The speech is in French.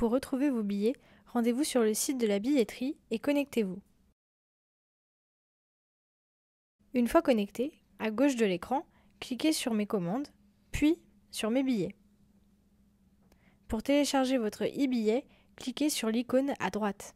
Pour retrouver vos billets, rendez-vous sur le site de la billetterie et connectez-vous. Une fois connecté, à gauche de l'écran, cliquez sur Mes commandes, puis sur Mes billets. Pour télécharger votre e-billet, cliquez sur l'icône à droite.